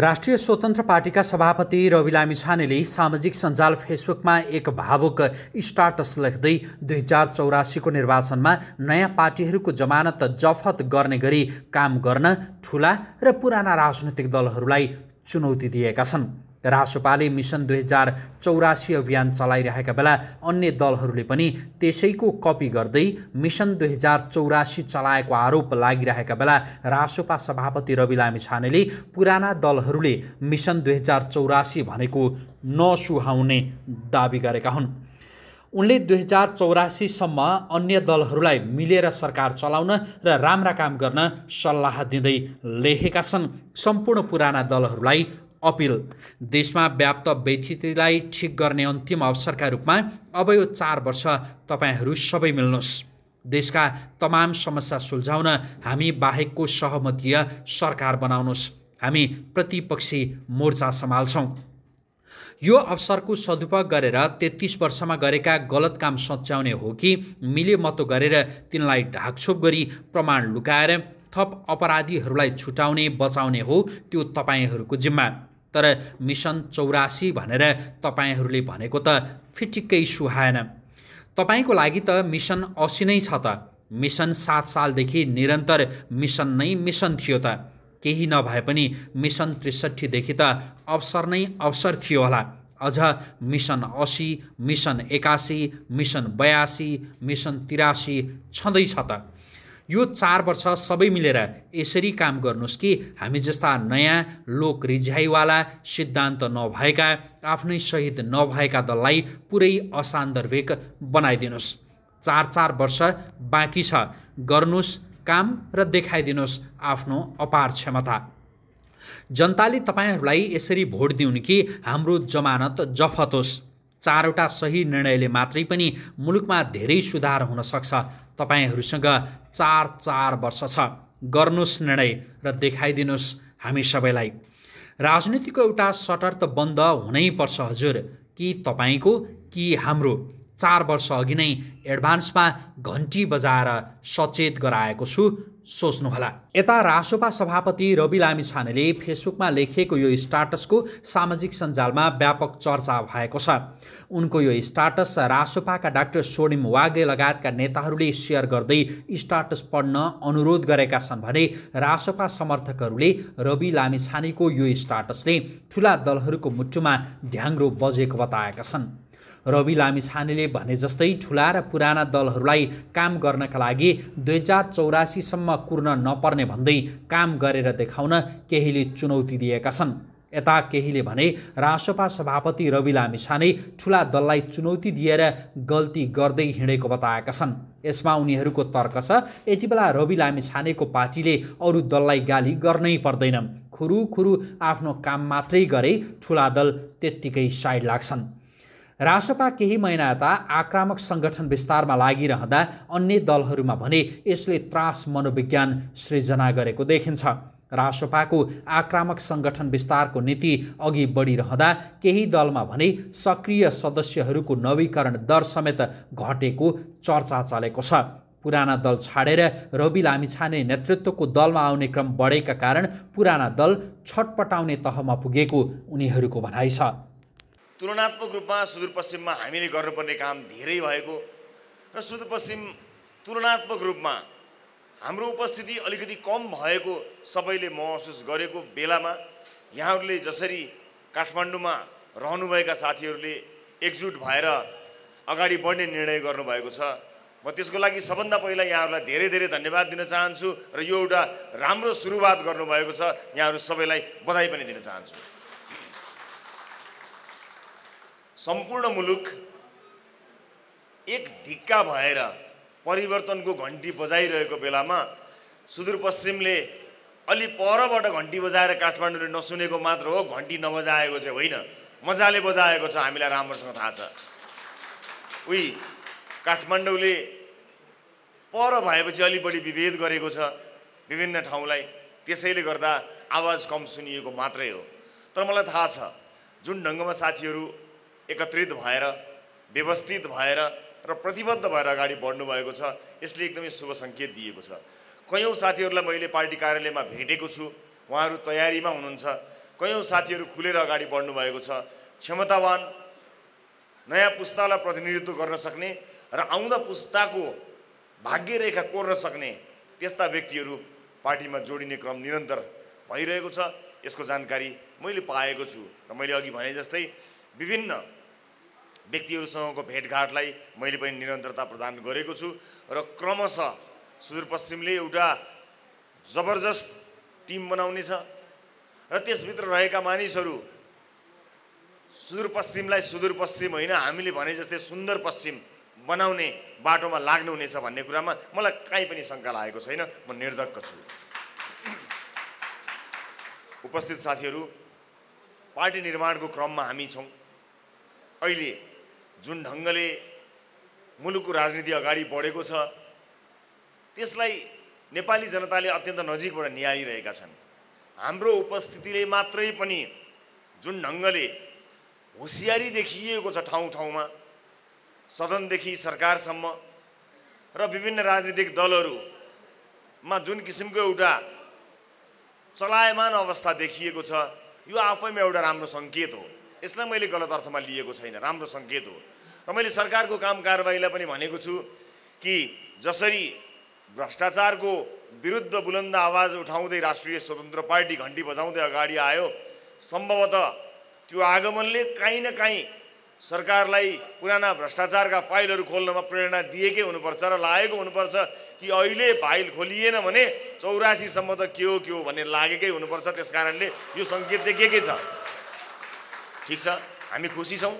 राष्ट्रिय स्वतन्त्र पार्टीका सभापति रवि लामिछानेले सामाजिक सञ्जाल फेसबुकमा एक भावुक स्टाटस लेख्दै दुई हजार चौरासीको निर्वाचनमा नयाँ पार्टीहरूको जमानत जफत गर्ने गरी काम गर्न ठुला र पुराना राजनैतिक दलहरूलाई चुनौती दिएका छन् रासोपाले मिसन दुई हजार चौरासी अभियान चलाइरहेका बेला अन्य दलहरूले पनि त्यसैको कपी गर्दै मिसन दुई हजार चौरासी चलाएको आरोप लागिरहेका बेला रासोपा सभापति रवि लामी छानेले पुराना दलहरूले मिसन दुई हजार चौरासी भनेको नसुहाउने दावी गरेका हुन् उनले दुई हजार चौरासीसम्म अन्य दलहरूलाई मिलेर सरकार चलाउन र राम्रा काम गर्न सल्लाह दिँदै लेखेका छन् सम्पूर्ण पुराना दलहरूलाई अपिल देशमा व्याप्त व्यथितिलाई ठिक गर्ने अन्तिम अवसरका रूपमा अब यो चार वर्ष तपाईँहरू सबै मिल्नुहोस् देशका तमाम समस्या सुल्झाउन हामी बाहेकको सहमतीय सरकार बनाउनुहोस् हामी प्रतिपक्षी मोर्चा सम्हाल्छौँ यो अवसरको सदुपयोग गरेर तेत्तिस वर्षमा गरेका गलत काम सच्याउने हो कि मिलेमतो गरेर तिनलाई ढाकछोप गरी प्रमाण लुकाएर थप अपराधीहरूलाई छुटाउने बचाउने हो त्यो तपाईँहरूको जिम्मा तर मिसन चौरासी भनेर तपाईँहरूले भनेको त फिटिक्कै सुहाएन तपाईँको लागि त मिसन असी नै छ त मिसन सात सालदेखि निरन्तर मिसन नै मिसन थियो त केही नभए पनि मिसन त्रिसठीदेखि त अवसर नै अवसर थियो होला अझ मिसन असी मिसन एकासी मिसन बयासी मिसन तिरासी छँदैछ त यो चार वर्ष सबै मिलेर यसरी काम गर्नुहोस् कि हामी जस्ता नयाँ लोक रिझाइवाला सिद्धान्त नभएका आफ्नै सहित नभएका दललाई पुरै असान्दर्भिक बनाइदिनुहोस् चार चार वर्ष बाँकी छ गर्नुहोस् काम र देखाइदिनुहोस् आफ्नो अपार क्षमता जनताले तपाईँहरूलाई यसरी भोट दिउन् कि हाम्रो जमानत जफत होस् चारवटा सही निर्णयले मात्रै पनि मुलुकमा धेरै सुधार हुन सक्छ तपाईँहरूसँग चार चार वर्ष छ गर्नुहोस् निर्णय र देखाइदिनुहोस् हामी सबैलाई राजनीतिको एउटा सटर त बन्द हुनैपर्छ हजुर कि तपाईँको कि हाम्रो चार वर्ष अघि नै एडभान्समा घन्टी बजाएर सचेत गराएको छु सोच्नुहोला यता रासोपा सभापति रवि लामिछानेले फेसबुकमा लेखिएको यो स्टाटसको सामाजिक सञ्जालमा व्यापक चर्चा भएको छ उनको यो स्टाटस रासोपाका डाक्टर स्वर्णिम वाग्ले लगायतका नेताहरूले सेयर गर्दै स्टाटस पढ्न अनुरोध गरेका छन् भने रासोपा समर्थकहरूले रवि लामिछानेको यो स्टाटसले ठुला दलहरूको मुटुमा ढ्याङ्ग्रो बजेको बताएका छन् रवि लामिछानेले भने जस्तै ठुला र पुराना दलहरूलाई काम गर्नका लागि दुई हजार चौरासीसम्म कुर्न नपर्ने भन्दै काम गरेर देखाउन केहीले चुनौती दिएका छन् यता केहीले भने रासोपा सभापति रवि लामिछाने ठुला दललाई चुनौती दिएर गल्ती गर्दै हिँडेको बताएका छन् यसमा उनीहरूको तर्क छ यति बेला रवि लामिछानेको पार्टीले अरू दललाई गाली गर्नै पर्दैन खुरुखुरु आफ्नो काम मात्रै गरे ठुला दल त्यत्तिकै साइड लाग्छन् रासपा केही महिना यता आक्रामक सङ्गठन विस्तारमा लागिरहँदा अन्य दलहरूमा भने यसले त्रास मनोविज्ञान सृजना गरेको देखिन्छ रासपाको आक्रामक सङ्गठन विस्तारको नीति अघि बढिरहँदा केही दलमा भने सक्रिय सदस्यहरूको नवीकरण दर समेत घटेको चर्चा चलेको छ पुराना दल छाडेर रवि लामिछाने नेतृत्वको दलमा आउने क्रम बढेका कारण पुराना दल छटपटाउने तहमा पुगेको उनीहरूको भनाइ छ तुलनात्मक रूपमा सुदूरपश्चिममा हामीले गर्नुपर्ने काम धेरै भएको र सुदूरपश्चिम तुलनात्मक रूपमा हाम्रो उपस्थिति अलिकति कम भएको सबैले महसुस गरेको बेलामा यहाँहरूले जसरी काठमाडौँमा रहनुभएका साथीहरूले एकजुट भएर अगाडि बढ्ने निर्णय गर्नुभएको छ म त्यसको लागि सबभन्दा पहिला यहाँहरूलाई धेरै धेरै धन्यवाद दिन चाहन्छु र यो एउटा राम्रो सुरुवात गर्नुभएको छ यहाँहरू सबैलाई बधाई पनि दिन चाहन्छु सम्पूर्ण मुलुक एक ढिक्का भएर परिवर्तनको घन्टी बजाइरहेको बेलामा सुदूरपश्चिमले अलि परबाट घन्टी बजाएर काठमाडौँले नसुनेको मात्र हो घन्टी नबजाएको चाहिँ होइन मजाले बजाएको छ हामीलाई राम्रोसँग थाहा छ उही काठमाडौँले पर भएपछि अलि बढी विभेद गरेको छ विभिन्न ठाउँलाई त्यसैले गर्दा आवाज कम सुनिएको मात्रै हो तर मलाई थाहा छ जुन ढङ्गमा साथीहरू एकत्रित भएर व्यवस्थित भएर र प्रतिबद्ध भएर अगाडि बढ्नुभएको छ यसले एकदमै शुभ सङ्केत दिएको छ कयौँ साथीहरूलाई मैले पार्टी कार्यालयमा भेटेको छु उहाँहरू तयारीमा हुनुहुन्छ कयौँ साथीहरू खुलेर अगाडि बढ्नुभएको छ क्षमतावान नयाँ पुस्तालाई प्रतिनिधित्व गर्न सक्ने र आउँदा पुस्ताको भाग्यरेखा कोर्न सक्ने त्यस्ता व्यक्तिहरू पार्टीमा जोडिने क्रम निरन्तर भइरहेको छ यसको जानकारी मैले पाएको छु र मैले अघि भने जस्तै विभिन्न व्यक्तिहरूसँगको भेटघाटलाई मैले पनि निरन्तरता प्रदान गरेको छु र क्रमशः सुदूरपश्चिमले एउटा जबरजस्त टिम बनाउनेछ र त्यसभित्र रहेका मानिसहरू सुदूरपश्चिमलाई सुदूरपश्चिम होइन हामीले भने जस्तै सुन्दर पश्चिम बनाउने बाटोमा लाग्नुहुनेछ भन्ने कुरामा मलाई काहीँ पनि शङ्का लागेको छैन म निर्धक्क छु उपस्थित साथीहरू पार्टी निर्माणको क्रममा हामी छौँ अहिले जुन ढङ्गले मुलुकको राजनीति अगाडि बढेको छ त्यसलाई नेपाली जनताले अत्यन्त नजिकबाट निहालिरहेका छन् हाम्रो उपस्थितिले मात्रै पनि जुन ढङ्गले होसियारी देखिएको छ ठाउँ ठाउँमा सदनदेखि सरकारसम्म र विभिन्न राजनीतिक दलहरूमा जुन किसिमको एउटा चलायमान अवस्था देखिएको छ यो आफैमा एउटा राम्रो सङ्केत हो यसलाई मैले गलत अर्थमा लिएको छैन राम्रो सङ्केत हो र मैले सरकारको काम कारवाहीलाई पनि भनेको छु कि जसरी भ्रष्टाचारको विरुद्ध बुलन्द आवाज उठाउँदै राष्ट्रिय स्वतन्त्र पार्टी घन्टी बजाउँदै अगाडि आयो सम्भवतः त्यो आगमनले काहीँ न काहीँ सरकारलाई पुराना भ्रष्टाचारका फाइलहरू खोल्नमा प्रेरणा दिएकै हुनुपर्छ र लागेको हुनुपर्छ कि अहिले फाइल खोलिएन भने चौरासीसम्म त के हो के हो भन्ने लागेकै हुनुपर्छ त्यस कारणले यो सङ्केत के छ ठिक छ हामी खुसी छौँ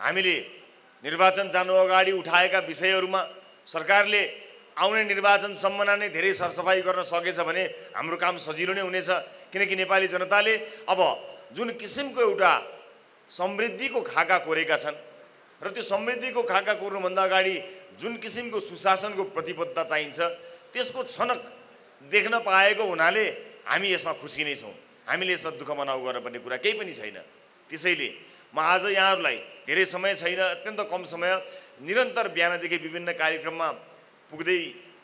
हामीले निर्वाचन जानु अगाडि उठाएका विषयहरूमा सरकारले आउने निर्वाचनसम्म नै धेरै सरसफाइ गर्न सकेछ भने हाम्रो काम सजिलो नै हुनेछ किनकि नेपाली जनताले अब जुन किसिमको एउटा समृद्धिको खाका कोरेका छन् र त्यो समृद्धिको खाका कोर्नुभन्दा अगाडि जुन किसिमको सुशासनको प्रतिबद्धता चाहिन्छ त्यसको छनक देख्न पाएको हुनाले हामी यसमा खुसी नै छौँ हामीले यसमा दुःख मनाउ गर्नुपर्ने कुरा केही पनि छैन त्यसैले म आज यहाँहरूलाई धेरै समय छैन अत्यन्त कम समय निरन्तर बिहानदेखि विभिन्न कार्यक्रममा पुग्दै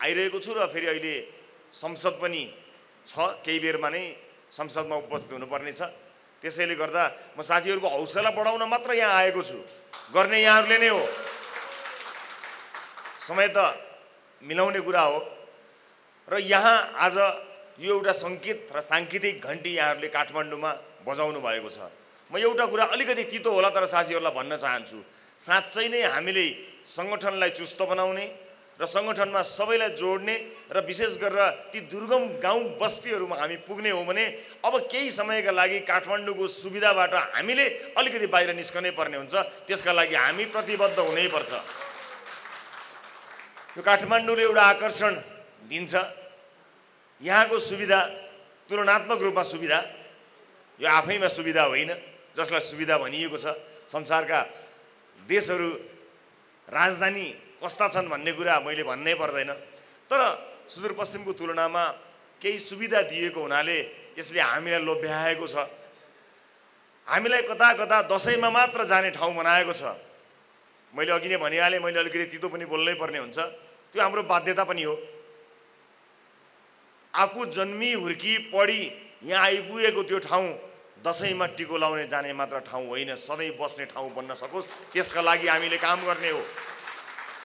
आइरहेको छु र फेरि अहिले संसद पनि छ केही बेरमा नै संसदमा उपस्थित हुनुपर्नेछ त्यसैले गर्दा म साथीहरूको हौसला बढाउन मात्र यहाँ आएको छु गर्ने यहाँहरूले नै हो समय त मिलाउने कुरा हो र यहाँ आज यो एउटा सङ्केत र साङ्केतिक घन्टी यहाँहरूले काठमाडौँमा बजाउनु भएको छ म एउटा कुरा अलिकति तितो होला तर साथीहरूलाई भन्न चाहन्छु साँच्चै नै हामीले सङ्गठनलाई चुस्त बनाउने र सङ्गठनमा सबैलाई जोड्ने र विशेष गरेर ती दुर्गम गाउँ बस्तीहरूमा हामी पुग्ने हो भने अब केही समयका लागि काठमाडौँको सुविधाबाट हामीले अलिकति बाहिर निस्कनै पर्ने हुन्छ त्यसका लागि हामी प्रतिबद्ध हुनैपर्छ यो काठमाडौँले एउटा आकर्षण दिन्छ यहाँको सुविधा तुलनात्मक रूपमा सुविधा यो आफैमा सुविधा होइन जसलाई सुविधा भनिएको छ संसारका देशहरू राजधानी कस्ता छन् भन्ने कुरा मैले भन्नै पर्दैन तर सुदूरपश्चिमको तुलनामा केही सुविधा दिएको हुनाले यसले हामीलाई लोभ्याएको छ हामीलाई कता कता दसैँमा मात्र जाने ठाउँ बनाएको छ मैले अघि नै भनिहालेँ मैले अलिकति तितो पनि बोल्नै पर्ने हुन्छ त्यो हाम्रो बाध्यता पनि हो आफू जन्मी हुर्की पढी यहाँ आइपुगेको त्यो ठाउँ दसैँमा टिको लाउने जाने मात्र ठाउँ होइन सधैँ बस्ने ठाउँ बन्न सकोस् त्यसका लागि हामीले काम गर्ने हो